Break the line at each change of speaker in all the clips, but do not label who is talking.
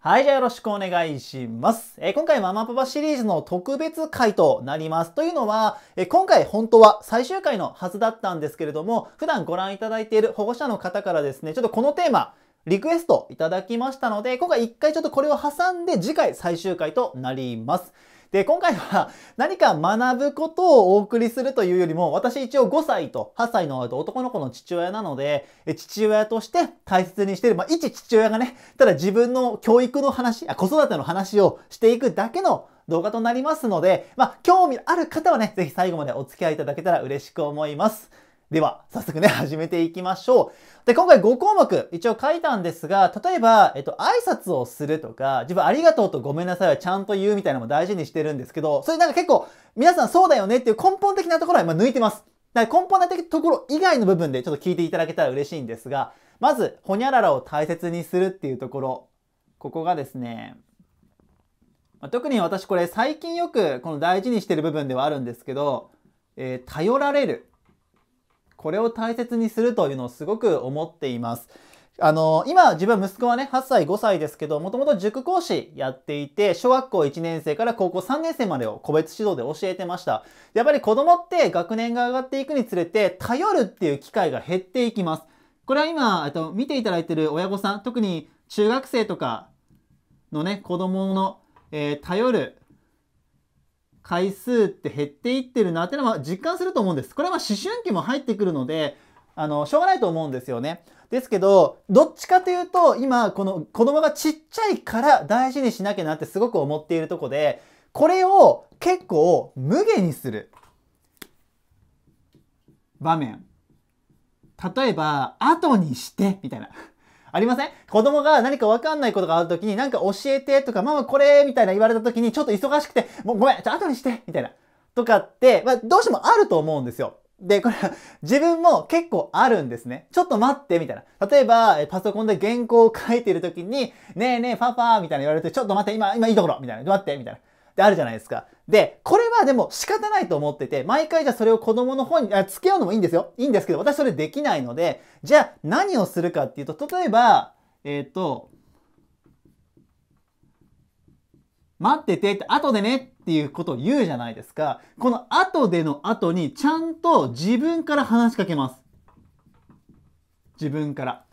はい、じゃあよろしくお願いします。えー、今回ママパパシリーズの特別回となります。というのは、えー、今回本当は最終回のはずだったんですけれども、普段ご覧いただいている保護者の方からですね、ちょっとこのテーマ、リクエストいただきましたので、今回一回ちょっとこれを挟んで次回最終回となります。で、今回は 何か学ぶことをお送りするというよりも、私一応5歳と8歳の男の子の父親なので、父親として大切にしている、まあ、一父親がね、ただ自分の教育の話、あ子育ての話をしていくだけの動画となりますので、まあ、興味ある方はね、ぜひ最後までお付き合いいただけたら嬉しく思います。では、早速ね、始めていきましょう。で、今回5項目、一応書いたんですが、例えば、えっと、挨拶をするとか、自分ありがとうとごめんなさいはちゃんと言うみたいなのも大事にしてるんですけど、それなんか結構、皆さんそうだよねっていう根本的なところは今抜いてます。だから根本的なところ以外の部分でちょっと聞いていただけたら嬉しいんですが、まず、ほにゃららを大切にするっていうところ、ここがですね、ま特に私これ最近よくこの大事にしてる部分ではあるんですけど、えー、頼られる。これを大切にするというのをすごく思っています。あの、今、自分息子はね、8歳、5歳ですけど、もともと塾講師やっていて、小学校1年生から高校3年生までを個別指導で教えてました。やっぱり子供って学年が上がっていくにつれて、頼るっていう機会が減っていきます。これは今、えっと、見ていただいてる親御さん、特に中学生とかのね、子供の、えー、頼る回数って減っていってるなっていうのは実感すると思うんです。これはま思春期も入ってくるので、あの、しょうがないと思うんですよね。ですけど、どっちかというと、今、この子供がちっちゃいから大事にしなきゃなってすごく思っているとこで、これを結構無下にする場面。例えば、後にして、みたいな。ありません子供が何かわかんないことがある時に、なんか教えてとか、ママこれみたいな言われた時に、ちょっと忙しくて、もうごめん、ちょ、後にして、みたいな。とかって、まあ、どうしてもあると思うんですよ。で、これ、自分も結構あるんですね。ちょっと待って、みたいな。例えば、パソコンで原稿を書いてる時に、ねえねえ、パパ、みたいな言われて、ちょっと待って、今、今いいところ、みたいな。待って、みたいな。で、あるじゃないですか。で、これはでも仕方ないと思ってて、毎回じゃあそれを子供の方に、あ付き合うのもいいんですよ。いいんですけど、私それできないので、じゃあ何をするかっていうと、例えば、えっ、ー、と、待っててって、後でねっていうことを言うじゃないですか。この後での後に、ちゃんと自分から話しかけます。自分から。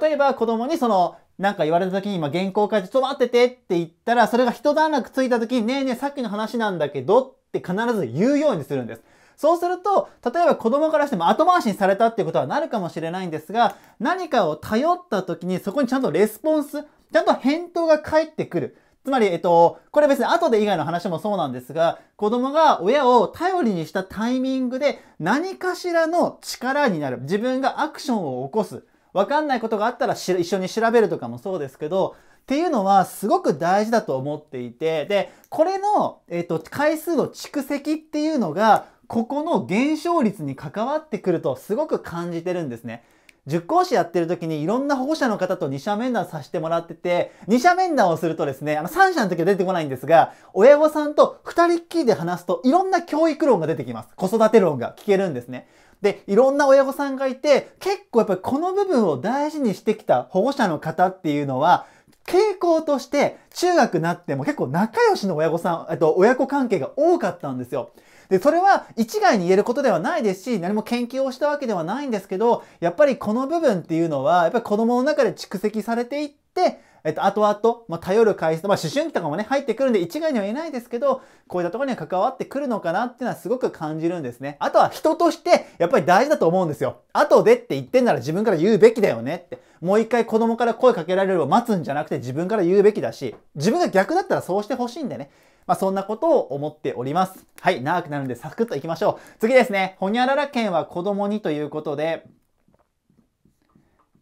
例えば子供にその、なんか言われた時に今原稿書いて、ちょっと待っててって言ったら、それが一段落ついた時に、ねえねえ、さっきの話なんだけどって必ず言うようにするんです。そうすると、例えば子供からしても後回しにされたっていうことはなるかもしれないんですが、何かを頼った時にそこにちゃんとレスポンス、ちゃんと返答が返ってくる。つまり、えっと、これ別に後で以外の話もそうなんですが、子供が親を頼りにしたタイミングで何かしらの力になる。自分がアクションを起こす。分かんないことがあったら一緒に調べるとかもそうですけどっていうのはすごく大事だと思っていてでこれの、えっと回数の蓄積っていうのがここの減少率に関わってくるとすごく感じてるんですね。塾講師やってる時にいろんな保護者の方と二者面談させてもらってて、二者面談をするとですね、あの三者の時は出てこないんですが、親御さんと二人っきりで話すといろんな教育論が出てきます。子育て論が聞けるんですね。で、いろんな親御さんがいて、結構やっぱりこの部分を大事にしてきた保護者の方っていうのは、傾向として中学になっても結構仲良しの親御さん、えっと、親子関係が多かったんですよ。で、それは一概に言えることではないですし、何も研究をしたわけではないんですけど、やっぱりこの部分っていうのは、やっぱり子供の中で蓄積されていって、えっと、後々、まあ、頼る回数、まあ、思春期とかもね、入ってくるんで一概には言えないですけど、こういったところには関わってくるのかなっていうのはすごく感じるんですね。あとは人として、やっぱり大事だと思うんですよ。後でって言ってんなら自分から言うべきだよねって。もう一回子供から声かけられるを待つんじゃなくて自分から言うべきだし、自分が逆だったらそうしてほしいんでね。まあ、そんなことを思っております。はい、長くなるんでサクッといきましょう。次ですね、ほにゃらら県は子供にということで、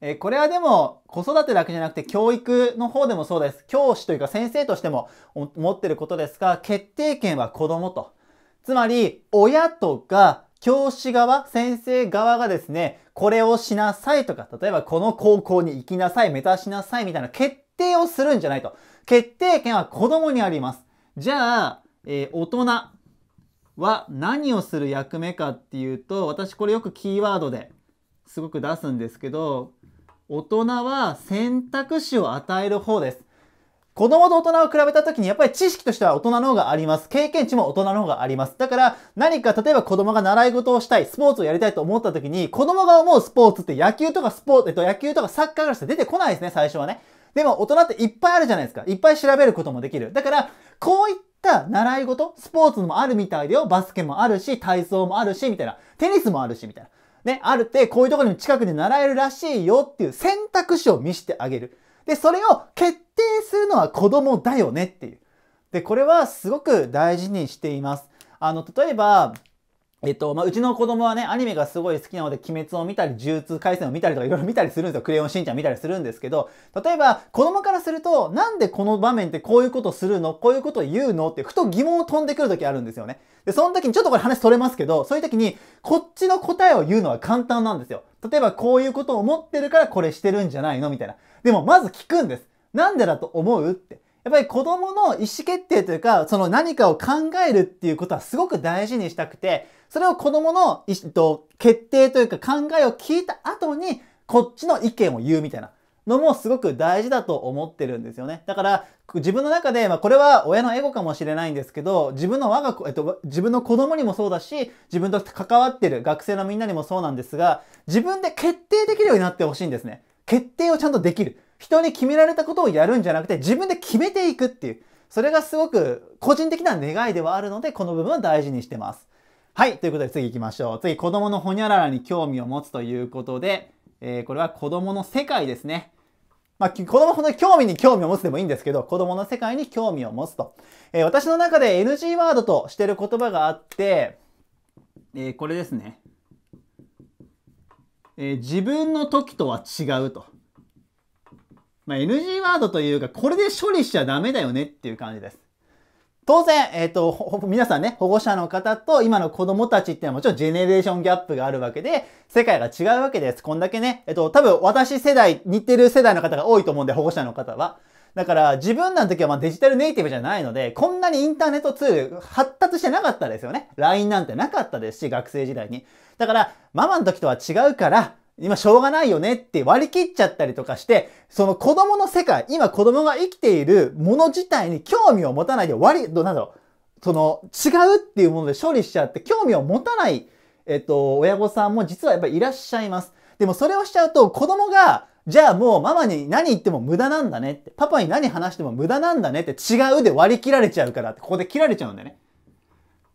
えこれはでも子育てだけじゃなくて教育の方でもそうです。教師というか先生としても思ってることですが、決定権は子供と。つまり、親とか教師側、先生側がですね、これをしなさいとか、例えばこの高校に行きなさい、目指しなさいみたいな決定をするんじゃないと。決定権は子供にあります。じゃあ、えー、大人は何をする役目かっていうと、私これよくキーワードですごく出すんですけど、大人は選択肢を与える方です。子供と大人を比べた時にやっぱり知識としては大人の方があります。経験値も大人の方があります。だから何か例えば子供が習い事をしたい、スポーツをやりたいと思った時に子供が思うスポーツって野球とかスポーツ、えっと野球とかサッカーからして出てこないですね、最初はね。でも大人っていっぱいあるじゃないですか。いっぱい調べることもできる。だからこういった習い事、スポーツもあるみたいだよ。バスケもあるし、体操もあるし、みたいな。テニスもあるし、みたいな。ね、あるって、こういうところに近くで習えるらしいよっていう選択肢を見せてあげる。で、それを決定するのは子供だよねっていう。で、これはすごく大事にしています。あの、例えば、えっと、まあ、うちの子供はね、アニメがすごい好きなので、鬼滅を見たり、呪術廻戦を見たりとかいろいろ見たりするんですよ。クレヨンしんちゃん見たりするんですけど、例えば、子供からすると、なんでこの場面ってこういうことするのこういうこと言うのって、ふと疑問を飛んでくる時あるんですよね。で、その時に、ちょっとこれ話取れますけど、そういう時に、こっちの答えを言うのは簡単なんですよ。例えば、こういうことを思ってるからこれしてるんじゃないのみたいな。でも、まず聞くんです。なんでだと思うって。やっぱり子供の意思決定というか、その何かを考えるっていうことはすごく大事にしたくて、それを子供の意思と決定というか考えを聞いた後に、こっちの意見を言うみたいな。のもすごく大事だと思ってるんですよね。だから、自分の中で、まあこれは親のエゴかもしれないんですけど、自分の我が、えっと、自分の子供にもそうだし、自分と関わってる学生のみんなにもそうなんですが、自分で決定できるようになってほしいんですね。決定をちゃんとできる。人に決められたことをやるんじゃなくて自分で決めていくっていう、それがすごく個人的な願いではあるので、この部分は大事にしてます。はい、ということで次行きましょう。次、子供のほにゃららに興味を持つということで、えー、これは子供の世界ですね。まあ、子供の興味に興味を持つでもいいんですけど、子供の世界に興味を持つと。えー、私の中で NG ワードとしてる言葉があって、えー、これですね。えー、自分の時とは違うと。まあ、NG ワードというか、これで処理しちゃダメだよねっていう感じです。当然、えっ、ー、と、皆さんね、保護者の方と今の子供たちってのはもちろんジェネレーションギャップがあるわけで、世界が違うわけです。こんだけね、えっ、ー、と、多分私世代、似てる世代の方が多いと思うんで、保護者の方は。だから自分なの時はまデジタルネイティブじゃないので、こんなにインターネットツール発達してなかったですよね。LINE なんてなかったですし、学生時代に。だから、ママの時とは違うから、今しょうがないよねって割り切っちゃったりとかして、その子供の世界、今子供が生きているもの自体に興味を持たないで割り、どなんだろう、その違うっていうもので処理しちゃって興味を持たない、えっと、親御さんも実はやっぱりいらっしゃいます。でもそれをしちゃうと子供が、じゃあもうママに何言っても無駄なんだねって、パパに何話しても無駄なんだねって違うで割り切られちゃうからって、ここで切られちゃうんだよね。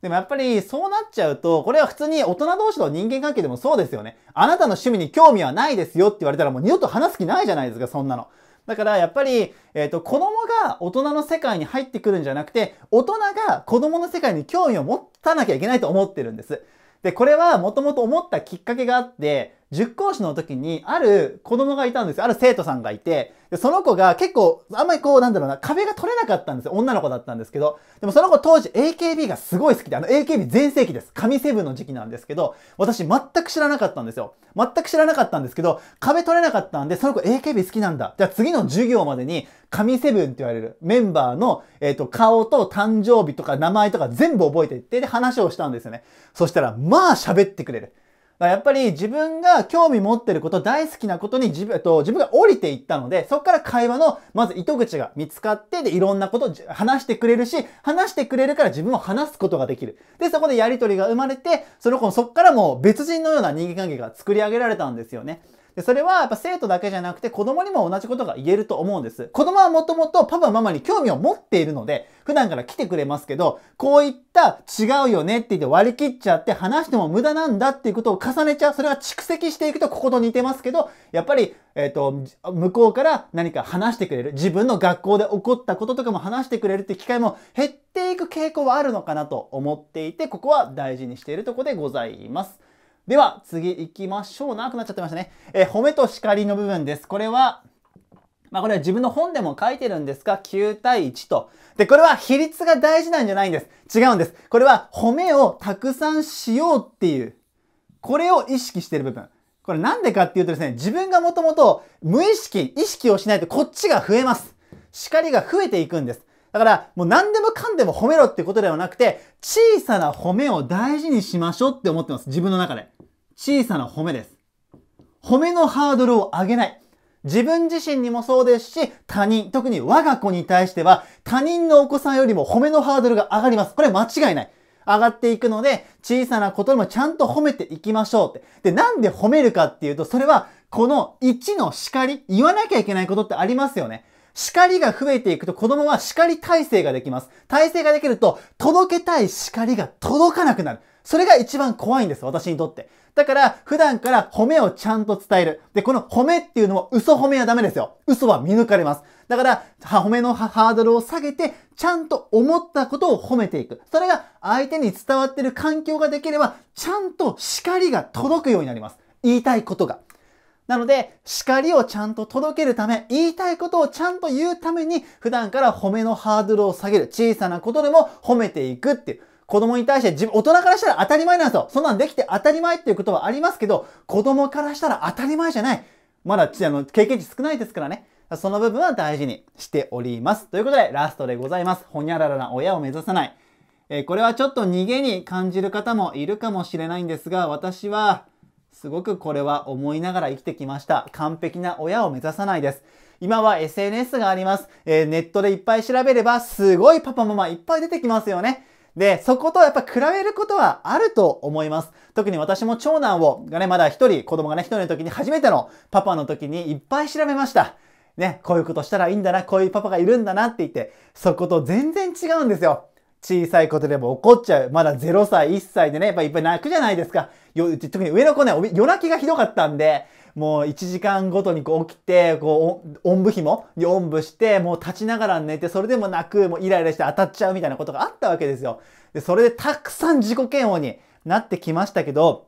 でもやっぱりそうなっちゃうと、これは普通に大人同士の人間関係でもそうですよね。あなたの趣味に興味はないですよって言われたらもう二度と話す気ないじゃないですか、そんなの。だからやっぱり、えっ、ー、と、子供が大人の世界に入ってくるんじゃなくて、大人が子供の世界に興味を持たなきゃいけないと思ってるんです。で、これはもともと思ったきっかけがあって、塾講師の時に、ある子供がいたんですよ。ある生徒さんがいて、で、その子が結構、あんまりこう、なんだろうな、壁が取れなかったんですよ。女の子だったんですけど。でもその子当時 AKB がすごい好きで、あの AKB 全盛期です。神セブンの時期なんですけど、私全く知らなかったんですよ。全く知らなかったんですけど、壁取れなかったんで、その子 AKB 好きなんだ。じゃあ次の授業までに、神セブンって言われるメンバーの、えっ、ー、と、顔と誕生日とか名前とか全部覚えていって、で話をしたんですよね。そしたら、まあ喋ってくれる。やっぱり自分が興味持ってること、大好きなことに自分、と、自分が降りていったので、そこから会話の、まず糸口が見つかって、で、いろんなことを話してくれるし、話してくれるから自分を話すことができる。で、そこでやりとりが生まれて、その子、そこからもう別人のような人間関係が作り上げられたんですよね。で、それはやっぱ生徒だけじゃなくて子供にも同じことが言えると思うんです。子供はもともとパパママに興味を持っているので、普段から来てくれますけど、こういった違うよねって言って割り切っちゃって話しても無駄なんだっていうことを重ねちゃう。それは蓄積していくとここと似てますけど、やっぱり、えっ、ー、と、向こうから何か話してくれる。自分の学校で起こったこととかも話してくれるって機会も減っていく傾向はあるのかなと思っていて、ここは大事にしているとこでございます。では、次行きましょう。長くなっちゃってましたね。えー、褒めと叱りの部分です。これは、まあこれは自分の本でも書いてるんですが、9対1と。で、これは比率が大事なんじゃないんです。違うんです。これは褒めをたくさんしようっていう、これを意識してる部分。これなんでかっていうとですね、自分がもともと無意識、意識をしないとこっちが増えます。叱りが増えていくんです。だから、もう何でもかんでも褒めろってことではなくて、小さな褒めを大事にしましょうって思ってます。自分の中で。小さな褒めです。褒めのハードルを上げない。自分自身にもそうですし、他人、特に我が子に対しては、他人のお子さんよりも褒めのハードルが上がります。これ間違いない。上がっていくので、小さなことにもちゃんと褒めていきましょうって。で、なんで褒めるかっていうと、それは、この1の叱り、言わなきゃいけないことってありますよね。叱りが増えていくと子供は叱り体制ができます。体制ができると届けたい叱りが届かなくなる。それが一番怖いんです、私にとって。だから、普段から褒めをちゃんと伝える。で、この褒めっていうのも嘘褒めはダメですよ。嘘は見抜かれます。だから、褒めのハードルを下げて、ちゃんと思ったことを褒めていく。それが相手に伝わってる環境ができれば、ちゃんと叱りが届くようになります。言いたいことが。なので、叱りをちゃんと届けるため、言いたいことをちゃんと言うために、普段から褒めのハードルを下げる。小さなことでも褒めていくっていう。子供に対して自分、大人からしたら当たり前なんですよ。そんなんできて当たり前っていうことはありますけど、子供からしたら当たり前じゃない。まだ、あの、経験値少ないですからね。その部分は大事にしております。ということで、ラストでございます。ほにゃららな親を目指さない。えー、これはちょっと逃げに感じる方もいるかもしれないんですが、私は、すごくこれは思いながら生きてきました。完璧な親を目指さないです。今は SNS があります。えー、ネットでいっぱい調べれば、すごいパパママいっぱい出てきますよね。で、そことやっぱ比べることはあると思います。特に私も長男を、がね、まだ一人、子供がね、一人の時に初めてのパパの時にいっぱい調べました。ね、こういうことしたらいいんだな、こういうパパがいるんだなって言って、そこと全然違うんですよ。小さいことでも怒っちゃう。まだ0歳、1歳でね、やっぱいっぱい泣くじゃないですか。よ特に上の子ね、夜泣きがひどかったんで、もう1時間ごとにこう起きて、こう、おんぶ紐におんぶして、もう立ちながら寝て、それでも泣く、もうイライラして当たっちゃうみたいなことがあったわけですよ。で、それでたくさん自己嫌悪になってきましたけど、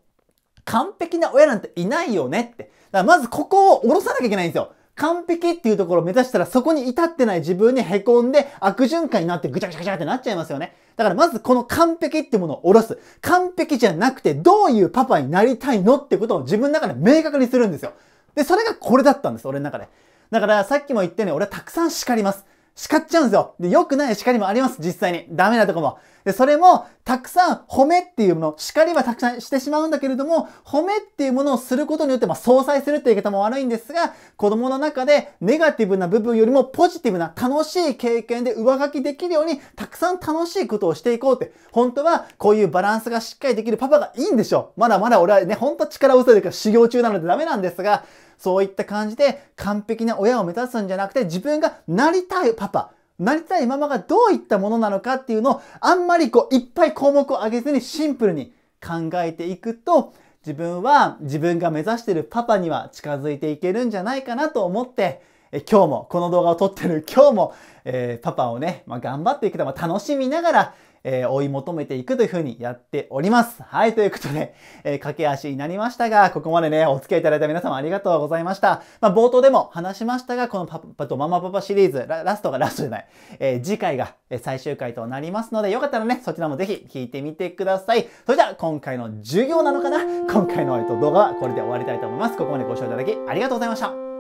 完璧な親なんていないよねって。だからまずここを下ろさなきゃいけないんですよ。完璧っていうところを目指したらそこに至ってない自分に凹んで悪循環になってぐちゃぐちゃぐちゃってなっちゃいますよね。だからまずこの完璧ってものを下ろす。完璧じゃなくてどういうパパになりたいのってことを自分の中で明確にするんですよ。で、それがこれだったんです、俺の中で。だからさっきも言ってね、俺はたくさん叱ります。叱っちゃうんですよ。で、良くない叱りもあります、実際に。ダメなとこも。で、それも、たくさん褒めっていうもの、叱りはたくさんしてしまうんだけれども、褒めっていうものをすることによって、まあ、相殺するっていう言い方も悪いんですが、子供の中でネガティブな部分よりもポジティブな楽しい経験で上書きできるように、たくさん楽しいことをしていこうって、本当はこういうバランスがしっかりできるパパがいいんでしょう。まだまだ俺はね、ほんと力を嘘でか修行中なのでダメなんですが、そういった感じで完璧な親を目指すんじゃなくて、自分がなりたいパパ、なりたいままがどういったものなのかっていうのをあんまりこういっぱい項目を上げずにシンプルに考えていくと自分は自分が目指してるパパには近づいていけるんじゃないかなと思ってえ今日もこの動画を撮ってる今日も、えー、パパをね、まあ、頑張っていくと、楽しみながらえー、追い求めていくというふうにやっております。はい、ということで、えー、駆け足になりましたが、ここまでね、お付き合いいただいた皆様ありがとうございました。まあ、冒頭でも話しましたが、このパパとママパパシリーズ、ララストがラストじゃない、えー、次回が最終回となりますので、よかったらね、そちらもぜひ聞いてみてください。それでは、今回の授業なのかな今回の、えっと、動画はこれで終わりたいと思います。ここまでご視聴いただきありがとうございました。